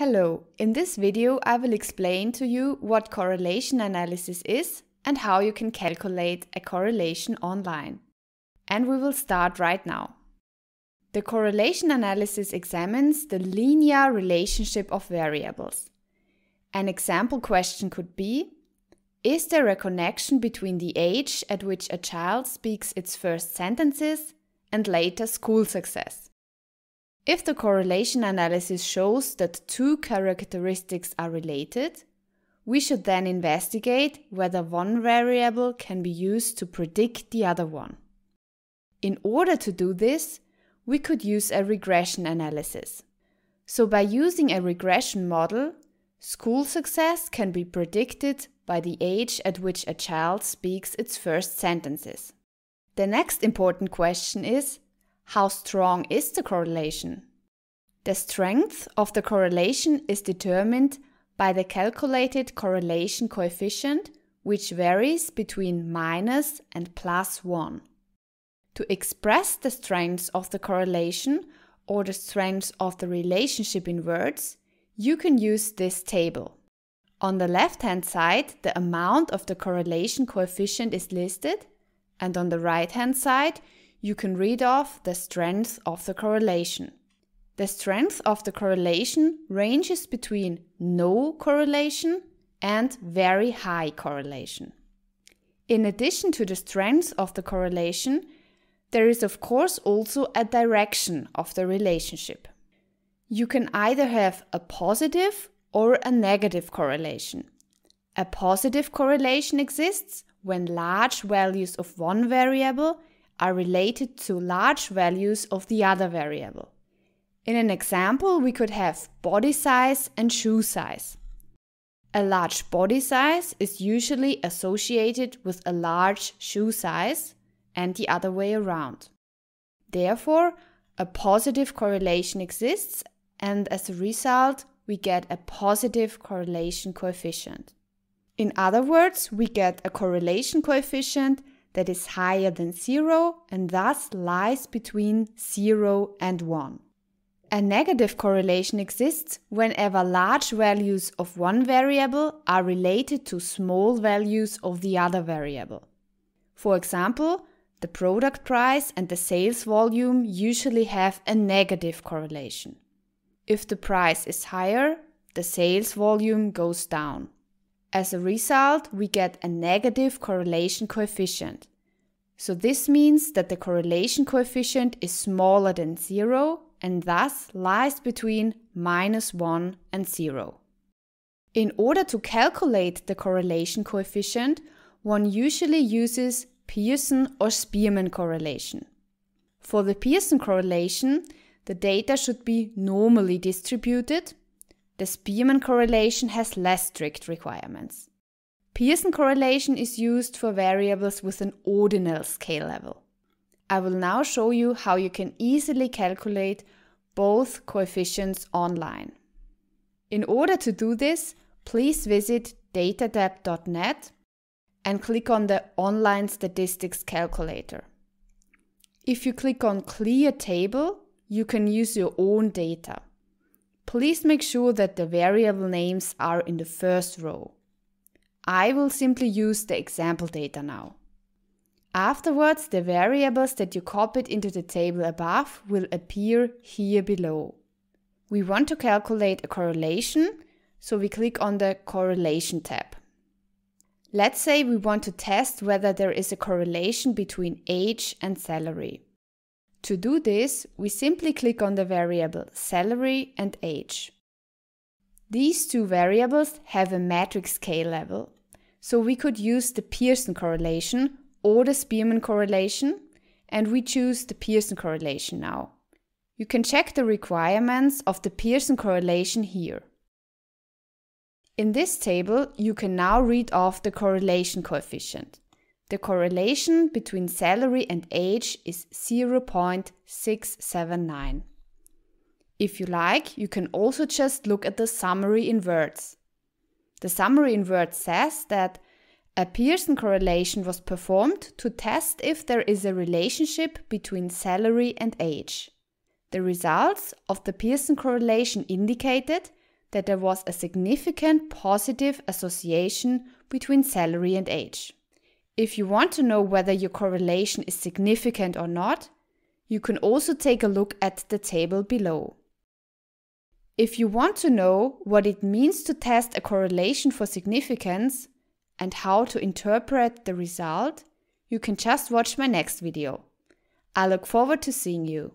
Hello, in this video I will explain to you what correlation analysis is and how you can calculate a correlation online. And we will start right now. The correlation analysis examines the linear relationship of variables. An example question could be, is there a connection between the age at which a child speaks its first sentences and later school success? If the correlation analysis shows that two characteristics are related, we should then investigate whether one variable can be used to predict the other one. In order to do this, we could use a regression analysis. So by using a regression model, school success can be predicted by the age at which a child speaks its first sentences. The next important question is how strong is the correlation? The strength of the correlation is determined by the calculated correlation coefficient, which varies between minus and plus 1. To express the strength of the correlation or the strength of the relationship in words, you can use this table. On the left-hand side, the amount of the correlation coefficient is listed, and on the right-hand side, you can read off the strength of the correlation. The strength of the correlation ranges between no correlation and very high correlation. In addition to the strength of the correlation, there is of course also a direction of the relationship. You can either have a positive or a negative correlation. A positive correlation exists when large values of one variable are related to large values of the other variable. In an example, we could have body size and shoe size. A large body size is usually associated with a large shoe size and the other way around. Therefore, a positive correlation exists and as a result, we get a positive correlation coefficient. In other words, we get a correlation coefficient that is higher than 0 and thus lies between 0 and 1. A negative correlation exists whenever large values of one variable are related to small values of the other variable. For example, the product price and the sales volume usually have a negative correlation. If the price is higher, the sales volume goes down. As a result, we get a negative correlation coefficient. So this means that the correlation coefficient is smaller than zero and thus lies between minus one and zero. In order to calculate the correlation coefficient, one usually uses Pearson or Spearman correlation. For the Pearson correlation, the data should be normally distributed the Spearman correlation has less strict requirements. Pearson correlation is used for variables with an ordinal scale level. I will now show you how you can easily calculate both coefficients online. In order to do this, please visit datadep.net and click on the Online Statistics Calculator. If you click on Clear Table, you can use your own data. Please make sure that the variable names are in the first row. I will simply use the example data now. Afterwards, the variables that you copied into the table above will appear here below. We want to calculate a correlation, so we click on the Correlation tab. Let's say we want to test whether there is a correlation between age and salary. To do this, we simply click on the variable salary and age. These two variables have a metric scale level, so we could use the Pearson correlation or the Spearman correlation, and we choose the Pearson correlation now. You can check the requirements of the Pearson correlation here. In this table, you can now read off the correlation coefficient. The correlation between salary and age is 0.679. If you like, you can also just look at the summary in words. The summary in words says that a Pearson correlation was performed to test if there is a relationship between salary and age. The results of the Pearson correlation indicated that there was a significant positive association between salary and age. If you want to know whether your correlation is significant or not, you can also take a look at the table below. If you want to know what it means to test a correlation for significance and how to interpret the result, you can just watch my next video. I look forward to seeing you.